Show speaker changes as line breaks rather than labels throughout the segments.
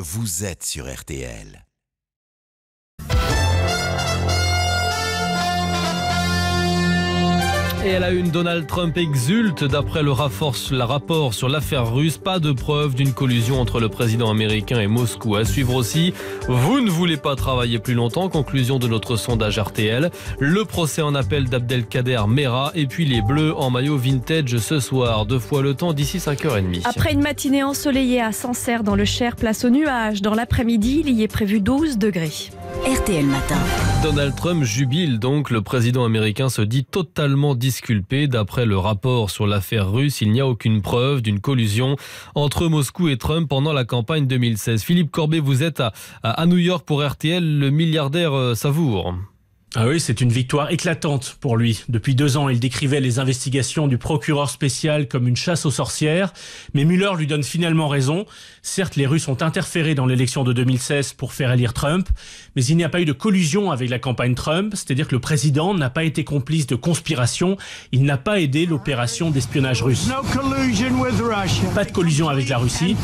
Vous êtes sur RTL. Et à une, Donald Trump exulte d'après le rapport, rapport sur l'affaire russe. Pas de preuve d'une collusion entre le président américain et Moscou. À suivre aussi, vous ne voulez pas travailler plus longtemps. Conclusion de notre sondage RTL. Le procès en appel d'Abdelkader Mera et puis les Bleus en maillot vintage ce soir. Deux fois le temps d'ici 5h30. Après
une matinée ensoleillée à Sancerre dans le Cher, place aux nuages. Dans l'après-midi, il y est prévu 12 degrés. RTL Matin.
Donald Trump jubile donc, le président américain se dit totalement disculpé. D'après le rapport sur l'affaire russe, il n'y a aucune preuve d'une collusion entre Moscou et Trump pendant la campagne 2016. Philippe Corbet, vous êtes à, New York pour RTL, le milliardaire euh, savoure.
Ah oui, c'est une victoire éclatante pour lui. Depuis deux ans, il décrivait les investigations du procureur spécial comme une chasse aux sorcières, mais Mueller lui donne finalement raison. Certes, les Russes ont interféré dans l'élection de 2016 pour faire élire Trump, mais il n'y a pas eu de collusion avec la campagne Trump, c'est-à-dire que le président n'a pas été complice de conspiration, il n'a pas aidé l'opération d'espionnage russe. Pas de collusion avec la Russie,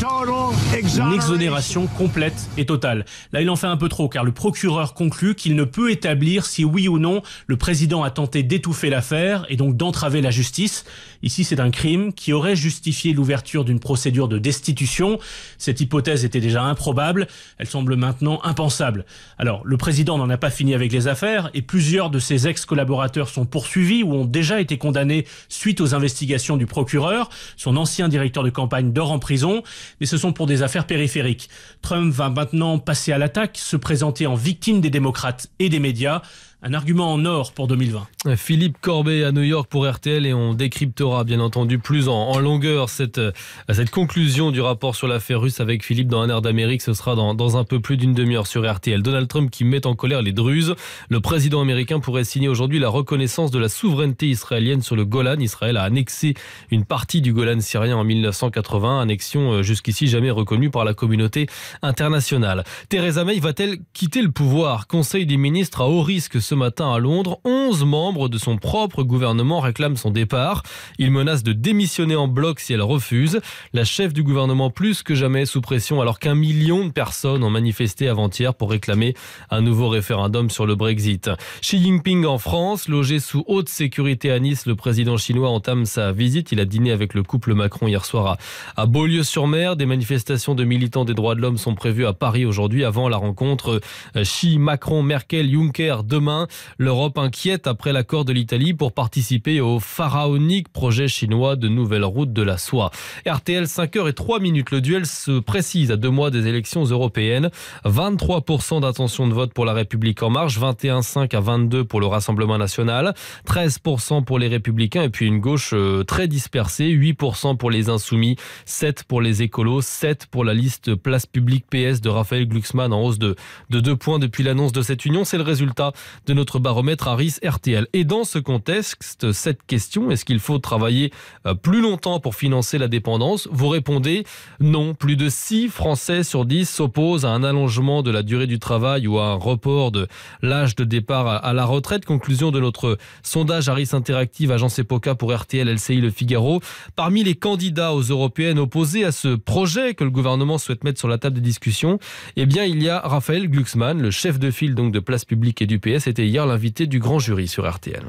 une exonération complète et totale. Là, il en fait un peu trop, car le procureur conclut qu'il ne peut établir si oui ou non le président a tenté d'étouffer l'affaire et donc d'entraver la justice. Ici, c'est un crime qui aurait justifié l'ouverture d'une procédure de destitution. Cette hypothèse était déjà improbable, elle semble maintenant impensable. Alors, le président n'en a pas fini avec les affaires et plusieurs de ses ex-collaborateurs sont poursuivis ou ont déjà été condamnés suite aux investigations du procureur. Son ancien directeur de campagne dort en prison, mais ce sont pour des affaires périphériques. Trump va maintenant passer à l'attaque, se présenter en victime des démocrates et des médias un argument en or pour 2020.
Philippe Corbet à New York pour RTL et on décryptera bien entendu plus en, longueur cette, euh, cette conclusion du rapport sur l'affaire russe avec Philippe dans un air d'Amérique. Ce sera dans, dans un peu plus d'une demi-heure sur RTL. Donald Trump qui met en colère les Druzes. Le président américain pourrait signer aujourd'hui la reconnaissance de la souveraineté israélienne sur le Golan. Israël a annexé une partie du Golan syrien en 1980, annexion euh, jusqu'ici jamais reconnue par la communauté internationale. Theresa May va-t-elle quitter le pouvoir Conseil des ministres à haut risque ce ce matin à Londres, 11 membres de son propre gouvernement réclament son départ. Il menace de démissionner en bloc si elle refuse. La chef du gouvernement plus que jamais sous pression alors qu'un million de personnes ont manifesté avant-hier pour réclamer un nouveau référendum sur le Brexit. Xi Jinping en France, logé sous haute sécurité à Nice, le président chinois entame sa visite. Il a dîné avec le couple Macron hier soir à, Beaulieu-sur-Mer. Des manifestations de militants des droits de l'homme sont prévues à Paris aujourd'hui avant la rencontre Xi, Macron, Merkel, Juncker demain. Hein. L'Europe inquiète après l'accord de l'Italie pour participer au pharaonique projet chinois de nouvelle route de la soie. RTL 5h et 3 minutes. Le duel se précise à deux mois des élections européennes. 23% d'attention de vote pour la République en marche, 21,5 à 22 pour le Rassemblement national, 13% pour les républicains et puis une gauche euh, très dispersée, 8% pour les insoumis, 7 pour les écolos, 7 pour la liste place publique PS de Raphaël Glucksmann en hausse de, de 2 points depuis l'annonce de cette union. C'est le résultat de notre baromètre Harris RTL. Et dans ce contexte, cette question, est-ce qu'il faut travailler euh, plus longtemps pour financer la dépendance Vous répondez non. Plus de 6 Français sur 10 s'opposent à un allongement de la durée du travail ou à un report de l'âge de départ à la retraite. Conclusion de notre sondage Harris Interactive, agence EPOCA pour RTL, LCI, Le Figaro. Parmi les candidats aux européennes opposés à ce projet que le gouvernement souhaite mettre sur la table de discussion, eh bien, il y a Raphaël Glucksmann, le chef de file donc de Place Publique et du PS, était hier l'invité du grand jury sur RTL.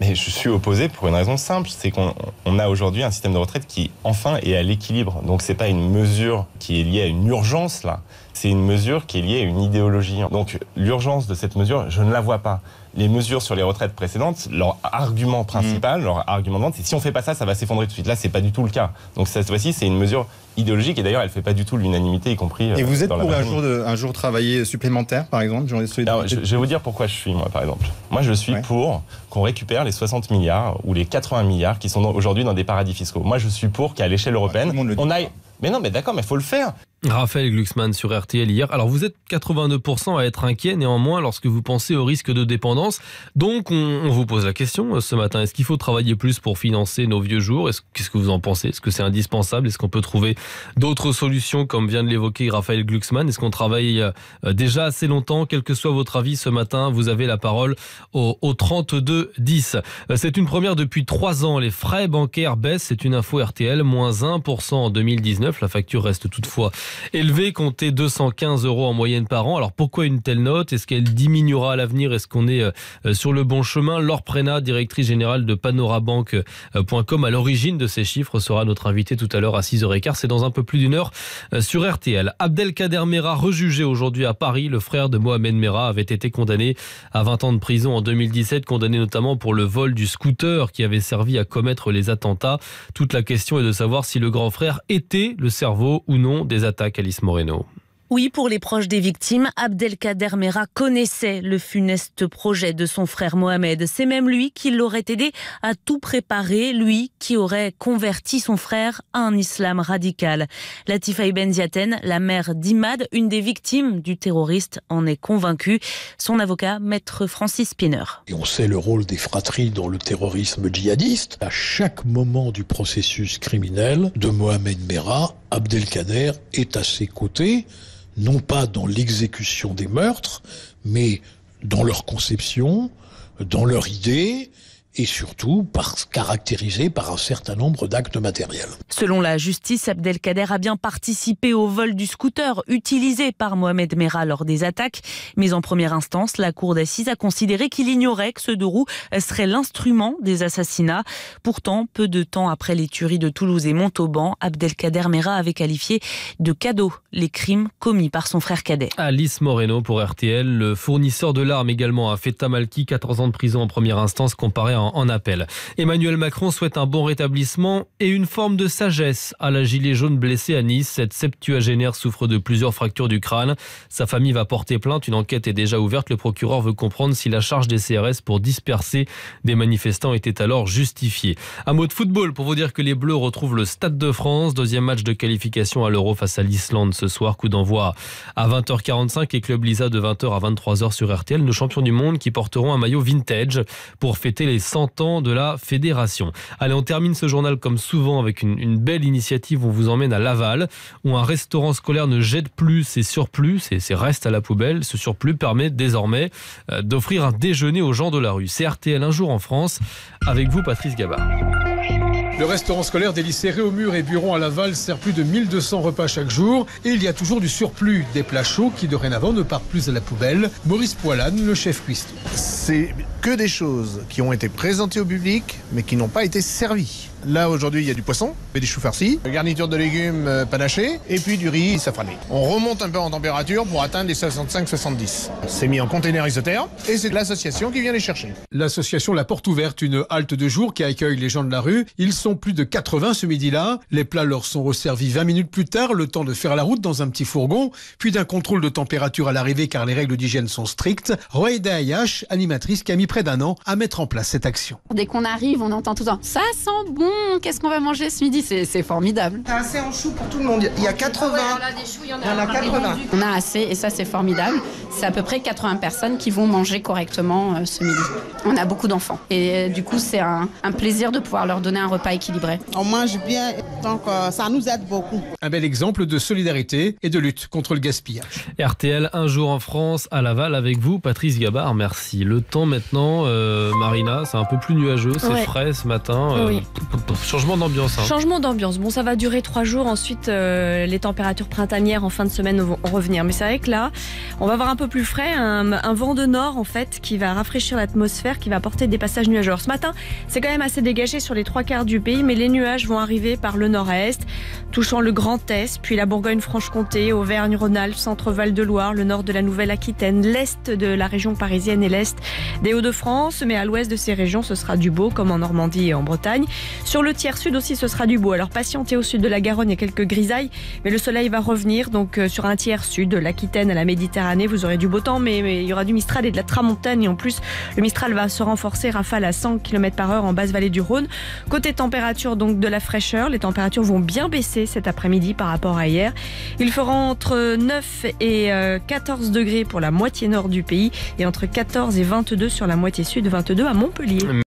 Mais je suis opposé pour une raison simple, c'est qu'on a aujourd'hui un système de retraite qui enfin est à l'équilibre. Donc ce n'est pas une mesure qui est liée à une urgence là, c'est une mesure qui est liée à une idéologie. Donc l'urgence de cette mesure, je ne la vois pas les mesures sur les retraites précédentes, leur argument principal, mm. leur argument de c'est si on fait pas ça, ça va s'effondrer tout de suite. Là, c'est pas du tout le cas. Donc cette fois-ci, c'est une mesure idéologique et d'ailleurs, elle fait pas du tout l'unanimité, y compris. Et vous euh, êtes pour un jour, de, un jour travaillé supplémentaire, par exemple, je, vais vous dire pourquoi je suis moi, par exemple. Moi, je suis pour qu'on récupère les 60 milliards ou les 80 milliards qui sont aujourd'hui dans des paradis fiscaux. Moi, je suis pour qu'à l'échelle ah, européenne, on aille. Mais non, mais d'accord, mais faut le faire.
Raphaël Glucksmann sur RTL hier. Alors vous êtes 82% à être inquiet néanmoins lorsque vous pensez au risque de dépendance. Donc on, vous pose la question euh, ce matin, est-ce qu'il faut travailler plus pour financer nos vieux jours Qu'est-ce que vous en pensez Est-ce que c'est indispensable Est-ce qu'on peut trouver d'autres solutions comme vient de l'évoquer Raphaël Glucksmann Est-ce qu'on travaille euh, déjà assez longtemps Quel que soit votre avis ce matin, vous avez la parole au, au 32-10. Euh, c'est une première depuis trois ans. Les frais bancaires baissent, c'est une info RTL, moins 1% en 2019. La facture reste toutefois élevé comptait 215 euros en moyenne par an. Alors pourquoi une telle note Est-ce qu'elle diminuera à l'avenir Est-ce qu'on est euh, euh, sur le bon chemin Laure Prena, directrice générale de panorabank.com, euh, à l'origine de ces chiffres, sera notre invitée tout à l'heure à 6h15. C'est dans un peu plus d'une heure sur RTL. Abdelkader Mera, rejugé aujourd'hui à Paris, le frère de Mohamed Mera avait été condamné à 20 ans de prison en 2017, condamné notamment pour le vol du scooter qui avait servi à commettre les attentats. Toute la question est de savoir si le grand frère était le cerveau ou non des attentats. Alice Moreno.
Oui, pour les proches des victimes, Abdelkader Mera connaissait le funeste projet de son frère Mohamed. C'est même lui qui l'aurait aidé à tout préparer, lui qui aurait converti son frère à un islam radical. Latifa Ben Ziaten, la mère d'Imad, une des victimes du terroriste, en est convaincue. Son avocat, maître Francis Spinner.
Et on sait le rôle des fratries dans le terrorisme djihadiste. À chaque moment du processus criminel de Mohamed Merah, Abdelkader est à ses côtés non pas dans l'exécution des meurtres, mais dans leur conception, dans leur idée, et surtout par, caractérisé par un certain nombre d'actes matériels.
Selon la justice, Abdelkader a bien participé au vol du scooter utilisé par Mohamed mera lors des attaques, mais en première instance, la cour d'assises a considéré qu'il ignorait que ce deux roues serait l'instrument des assassinats. Pourtant, peu de temps après les tueries de Toulouse et Montauban, Abdelkader Merah avait qualifié de cadeau les crimes commis par son frère cadet.
Alice Moreno pour RTL, le fournisseur de l'arme également a fait Tamalki 14 ans de prison en première instance comparé à en, appel. Emmanuel Macron souhaite un bon rétablissement et une forme de sagesse à la gilet jaune blessée à Nice. Cette septuagénaire souffre de plusieurs fractures du crâne. Sa famille va porter plainte. Une enquête est déjà ouverte. Le procureur veut comprendre si la charge des CRS pour disperser des manifestants était alors justifiée. Un mot de football pour vous dire que les Bleus retrouvent le Stade de France. Deuxième match de qualification à l'Euro face à l'Islande ce soir. Coup d'envoi à 20h45 et Club Lisa de 20h à 23h sur RTL. Nos champions du monde qui porteront un maillot vintage pour fêter les 100 ans de la fédération. Allez, on termine ce journal comme souvent avec une, belle initiative. On vous emmène à Laval, où un restaurant scolaire ne jette plus ses surplus, ses, ses restes à la poubelle. Ce surplus permet désormais euh, d'offrir un déjeuner aux gens de la rue. C'est RTL un jour en France. Avec vous, Patrice Gabard. Le restaurant scolaire des lycées Réaumur et Buron à Laval sert plus de 1200 repas chaque jour et il y a toujours du surplus,
des plats chauds qui dorénavant ne partent plus à la poubelle. Maurice Poilane, le chef cuistot. C'est que des choses qui ont été présentées au public mais qui n'ont pas été servies. Là, aujourd'hui, il y a du poisson, des choux farcis, garniture de légumes euh, panachés, et puis du riz safrané. On remonte un peu en température pour atteindre les 65-70. C'est mis en container isotherme, et c'est l'association qui vient les chercher. L'association La Porte Ouverte, une halte de jour qui accueille les gens de la rue. Ils sont plus de 80 ce midi-là. Les plats leur sont resservis 20 minutes plus tard, le temps de faire la route dans un petit fourgon, puis d'un contrôle de température à l'arrivée car les règles d'hygiène sont strictes. Roy Ayash, animatrice qui a mis près d'un an à mettre en place cette action.
Dès qu'on arrive, on entend tout le temps « ça sent bon ». Mmh, qu'est-ce qu'on va manger ce midi C'est formidable. T'as assez en choux pour tout le monde. Il y a 80. on a 80. On a assez et ça c'est formidable. C'est à peu près 80 personnes qui vont manger correctement euh, ce midi. On a beaucoup d'enfants et euh, du coup c'est un, plaisir de pouvoir leur donner un repas équilibré. On mange bien donc euh, ça nous aide beaucoup.
Un bel exemple de solidarité et de lutte contre le gaspillage. RTL un jour en France à Laval avec vous Patrice Gabard. Merci. Le temps maintenant Marina, c'est un peu plus nuageux, c'est frais ce matin. Oui. Changement d'ambiance. Hein.
Changement d'ambiance. Bon, ça va durer trois jours. Ensuite, euh, les températures printanières en fin de semaine vont revenir. Mais c'est vrai que là, on va avoir un peu plus frais, un, vent de nord en fait qui va rafraîchir l'atmosphère, qui va apporter des passages nuageux. ce matin, c'est quand même assez dégagé sur les trois quarts du pays, mais les nuages vont arriver par le nord-est, touchant le Grand Est, puis la Bourgogne-Franche-Comté, Auvergne-Rhône-Alpes, Centre-Val-de-Loire, le nord de la Nouvelle-Aquitaine, l'est de la région parisienne et l'est des Hauts-de-France. Mais à l'ouest de ces régions, ce sera du beau, comme en Normandie et en Bretagne. Sur le tiers sud aussi, ce sera du beau. Alors patientez au sud de la Garonne, il y a quelques grisailles, mais le soleil va revenir. Donc euh, sur un tiers sud, l'Aquitaine à la Méditerranée, vous aurez du beau temps, mais, il y aura du Mistral et de la tramontane. Et en plus, le Mistral va se renforcer, rafale à 100 km par heure en basse vallée du Rhône. Côté température, donc de la fraîcheur, les températures vont bien baisser cet après-midi par rapport à hier. Il fera entre 9 et 14 euh, degrés pour la moitié nord du pays et entre 14 et 22 sur la moitié sud, 22 à Montpellier.